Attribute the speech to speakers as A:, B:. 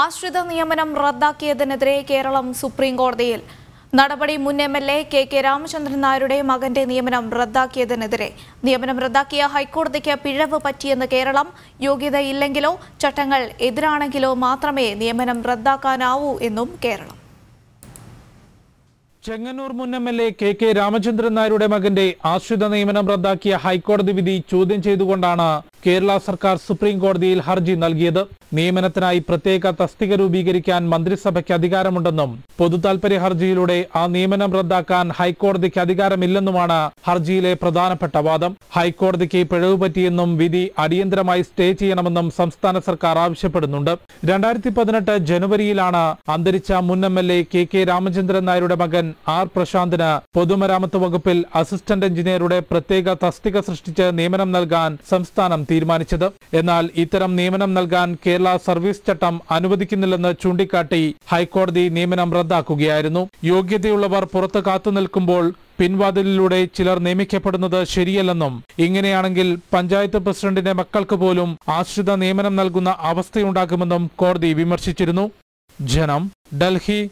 A: ആശ്രിത നിയമനം റദ്ദാക്കിയതിനെതിരെ കേരളം സുപ്രീം കോടതിയിൽ നടപടി മുൻ M L A K K Ramachandran നായരുടെ മകന്റെ നിയമനം റദ്ദാക്കിയതിനെതിരെ നിയമനം റദ്ദാക്കിയ ഹൈക്കോടതിക്ക് പിഴവ് പറ്റിയെന്ന് കേരളം യോഗ്യതയില്ലെങ്കിലോ ചട്ടങ്ങൾ എതിരാണെങ്കിലോ മാത്രമേ നിയമനം റദ്ദാക്കാനാവൂ എന്നും കേരളം
B: ചെങ്ങന്നൂർ മുൻ M L A K K Ramachandran നായരുടെ മകന്റെ ആശ്രിത നിയമനം റദ്ദാക്കിയ ഹൈക്കോടതി വിധി ചോദ്യം ചെയ്തുകൊണ്ടാണ് കേരള സർക്കാർ സുപ്രീം കോടതിയിൽ ഹർജി നൽകിയത് നിയമനത്തിനായി പ്രത്യേക തസ്തിക രൂപീകരിക്കാൻ മന്ത്രിസഭയ്ക്ക് അധികാരമുണ്ടെന്നും പൊതു താൽപര്യ ഹർജിയിലൂടെ ആ നിയമനം റദ്ദാക്കാൻ ഹൈക്കോടതിക്ക് അധികാരമില്ലെന്നുമാണ് ഹർജിയിലെ പ്രധാനപ്പെട്ട വാദം ഹൈക്കോടതിക്ക് പിഴവ് പറ്റിയെന്നും വിധി അടിയന്തരമായി സ്റ്റേ ചെയ്യണമെന്നും സംസ്ഥാന സർക്കാർ ആവശ്യപ്പെടുന്നുണ്ട് രണ്ടായിരത്തി പതിനെട്ട് ജനുവരിയിലാണ് അന്തരിച്ച മുൻ M L A K K Ramachandran നായരുടെ മകൻ ആർ പ്രശാന്തിന് പൊതുമരാമത്ത് വകുപ്പിൽ അസിസ്റ്റന്റ് എഞ്ചിനീയറുടെ പ്രത്യേക തസ്തിക സൃഷ്ടിച്ച് നിയമനം നൽകാൻ സംസ്ഥാനം തീരുമാനിച്ചത് എന്നാൽ ഇത്തരം നിയമനം നൽകാൻ കേരള സർവീസ് ചട്ടം അനുവദിക്കുന്നില്ലെന്ന് ചൂണ്ടിക്കാട്ടി ഹൈക്കോടതി നിയമനം റദ്ദാക്കുകയായിരുന്നു യോഗ്യതയുള്ളവർ പുറത്ത് നിൽക്കുമ്പോൾ പിൻവാതിലിലൂടെ ചിലർ നിയമിക്കപ്പെടുന്നത് ശരിയല്ലെന്നും ഇങ്ങനെയാണെങ്കിൽ പഞ്ചായത്ത് പ്രസിഡന്റിന്റെ മക്കൾക്ക് പോലും ആശ്രിത നിയമനം നൽകുന്ന അവസ്ഥയുണ്ടാകുമെന്നും കോടതി വിമർശിച്ചിരുന്നു ജനം ഡൽഹി